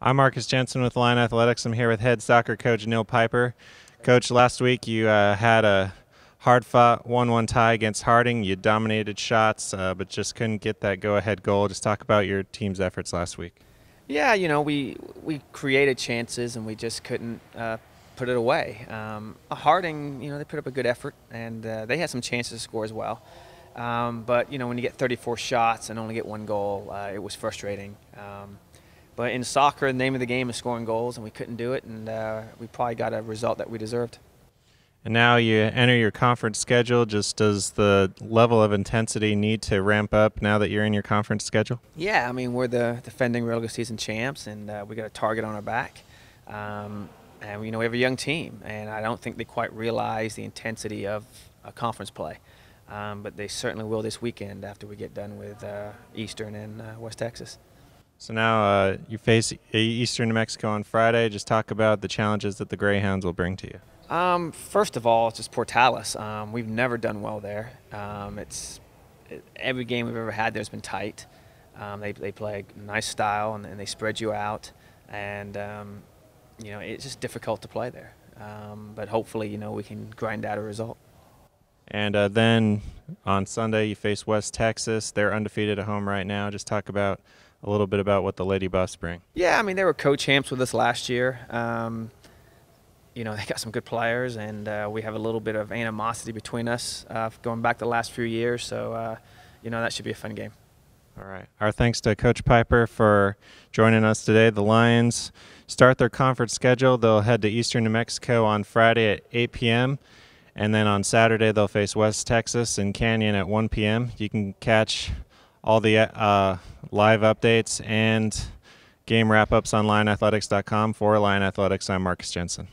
I'm Marcus Jensen with Line Athletics. I'm here with head soccer coach Neil Piper. Coach, last week you uh, had a hard fought 1 1 tie against Harding. You dominated shots, uh, but just couldn't get that go ahead goal. Just talk about your team's efforts last week. Yeah, you know, we, we created chances and we just couldn't uh, put it away. Um, Harding, you know, they put up a good effort and uh, they had some chances to score as well. Um, but, you know, when you get 34 shots and only get one goal, uh, it was frustrating. Um, but in soccer, the name of the game is scoring goals, and we couldn't do it, and uh, we probably got a result that we deserved. And now you enter your conference schedule. Just does the level of intensity need to ramp up now that you're in your conference schedule? Yeah, I mean we're the defending regular season champs, and uh, we got a target on our back. Um, and you know we have a young team, and I don't think they quite realize the intensity of a conference play, um, but they certainly will this weekend after we get done with uh, Eastern and uh, West Texas. So now uh, you face eastern New Mexico on Friday. Just talk about the challenges that the Greyhounds will bring to you. Um, first of all, it's just Portales. Um, we've never done well there. Um, it's it, every game we've ever had there's been tight. Um, they they play a nice style and, and they spread you out, and um, you know it's just difficult to play there. Um, but hopefully, you know we can grind out a result. And uh, then on Sunday you face West Texas. They're undefeated at home right now. Just talk about a little bit about what the Lady Buffs bring. Yeah, I mean they were co-champs with us last year. Um, you know they got some good players, and uh, we have a little bit of animosity between us uh, going back the last few years. So uh, you know that should be a fun game. All right. Our thanks to Coach Piper for joining us today. The Lions start their conference schedule. They'll head to Eastern New Mexico on Friday at 8 p.m. And then on Saturday, they'll face West Texas in Canyon at 1 p.m. You can catch all the uh, live updates and game wrap ups on lineathletics.com. For Lion Athletics, I'm Marcus Jensen.